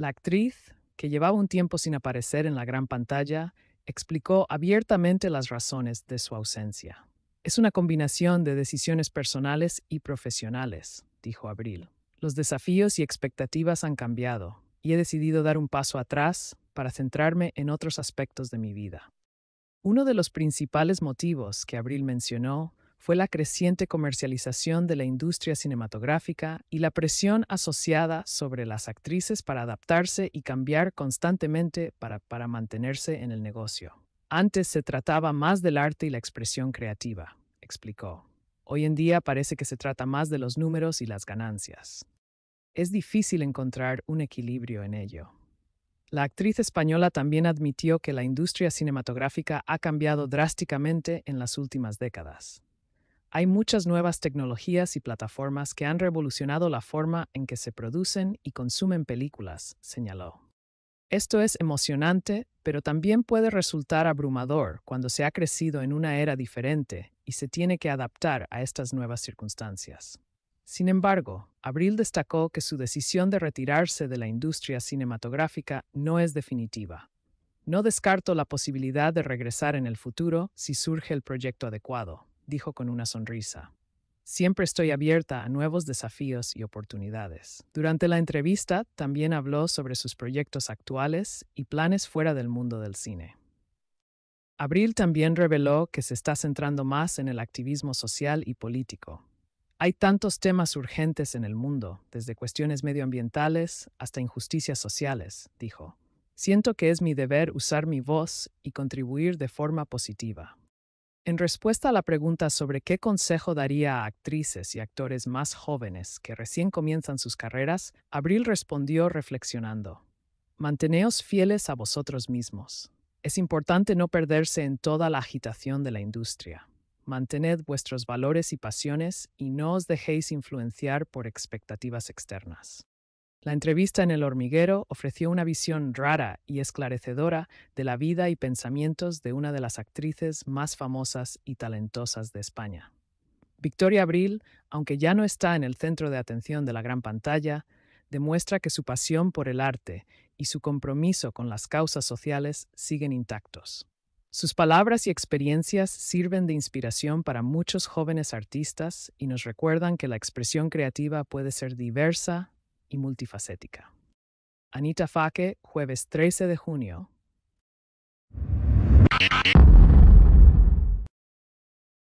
La actriz, que llevaba un tiempo sin aparecer en la gran pantalla, explicó abiertamente las razones de su ausencia. Es una combinación de decisiones personales y profesionales, dijo Abril. Los desafíos y expectativas han cambiado, y he decidido dar un paso atrás para centrarme en otros aspectos de mi vida. Uno de los principales motivos que Abril mencionó fue la creciente comercialización de la industria cinematográfica y la presión asociada sobre las actrices para adaptarse y cambiar constantemente para, mantenerse en el negocio. Antes se trataba más del arte y la expresión creativa, explicó. Hoy en día parece que se trata más de los números y las ganancias. Es difícil encontrar un equilibrio en ello. La actriz española también admitió que la industria cinematográfica ha cambiado drásticamente en las últimas décadas. Hay muchas nuevas tecnologías y plataformas que han revolucionado la forma en que se producen y consumen películas, señaló. Esto es emocionante, pero también puede resultar abrumador cuando se ha crecido en una era diferente y se tiene que adaptar a estas nuevas circunstancias. Sin embargo, Abril destacó que su decisión de retirarse de la industria cinematográfica no es definitiva. No descarto la posibilidad de regresar en el futuro si surge el proyecto adecuado, dijo con una sonrisa. Siempre estoy abierta a nuevos desafíos y oportunidades. Durante la entrevista también habló sobre sus proyectos actuales y planes fuera del mundo del cine. Abril también reveló que se está centrando más en el activismo social y político. Hay tantos temas urgentes en el mundo, desde cuestiones medioambientales hasta injusticias sociales, dijo. Siento que es mi deber usar mi voz y contribuir de forma positiva. En respuesta a la pregunta sobre qué consejo daría a actrices y actores más jóvenes que recién comienzan sus carreras, Abril respondió reflexionando, Manteneos fieles a vosotros mismos. Es importante no perderse en toda la agitación de la industria. Mantened vuestros valores y pasiones y no os dejéis influenciar por expectativas externas. La entrevista en El hormiguero ofreció una visión rara y esclarecedora de la vida y pensamientos de una de las actrices más famosas y talentosas de España. Victoria Abril, aunque ya no está en el centro de atención de la gran pantalla, demuestra que su pasión por el arte y su compromiso con las causas sociales siguen intactos. Sus palabras y experiencias sirven de inspiración para muchos jóvenes artistas y nos recuerdan que la expresión creativa puede ser diversa, y multifacética. Anita Faque, jueves 13 de junio,